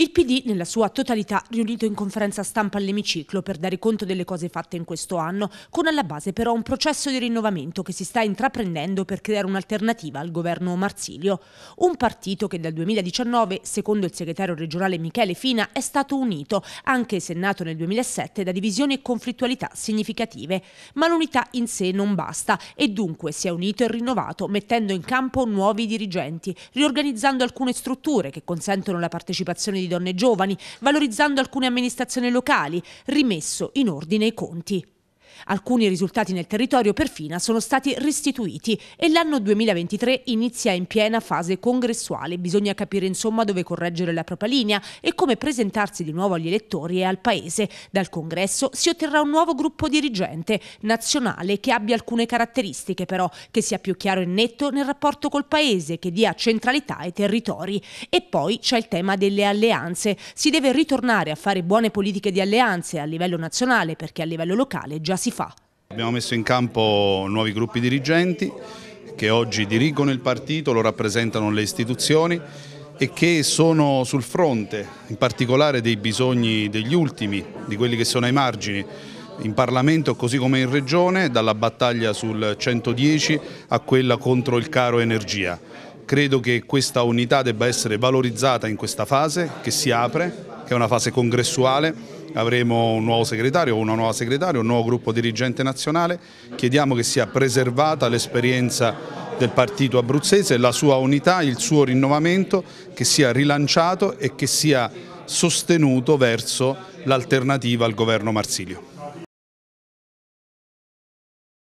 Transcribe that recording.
Il PD, nella sua totalità, riunito in conferenza stampa all'emiciclo per dare conto delle cose fatte in questo anno, con alla base però un processo di rinnovamento che si sta intraprendendo per creare un'alternativa al governo Marsilio. Un partito che dal 2019, secondo il segretario regionale Michele Fina, è stato unito, anche se nato nel 2007 da divisioni e conflittualità significative. Ma l'unità in sé non basta e dunque si è unito e rinnovato, mettendo in campo nuovi dirigenti, riorganizzando alcune strutture che consentono la partecipazione di donne giovani, valorizzando alcune amministrazioni locali, rimesso in ordine i conti. Alcuni risultati nel territorio per FINA sono stati restituiti e l'anno 2023 inizia in piena fase congressuale. Bisogna capire insomma dove correggere la propria linea e come presentarsi di nuovo agli elettori e al Paese. Dal congresso si otterrà un nuovo gruppo dirigente nazionale che abbia alcune caratteristiche però, che sia più chiaro e netto nel rapporto col Paese, che dia centralità ai territori. E poi c'è il tema delle alleanze. Si deve ritornare a fare buone politiche di alleanze a livello nazionale perché a livello locale già si fa. Abbiamo messo in campo nuovi gruppi dirigenti che oggi dirigono il partito, lo rappresentano le istituzioni e che sono sul fronte, in particolare dei bisogni degli ultimi, di quelli che sono ai margini, in Parlamento così come in Regione, dalla battaglia sul 110 a quella contro il caro energia. Credo che questa unità debba essere valorizzata in questa fase che si apre, che è una fase congressuale, avremo un nuovo segretario o una nuova segretaria, un nuovo gruppo dirigente nazionale, chiediamo che sia preservata l'esperienza del partito abruzzese, la sua unità, il suo rinnovamento, che sia rilanciato e che sia sostenuto verso l'alternativa al governo Marsilio.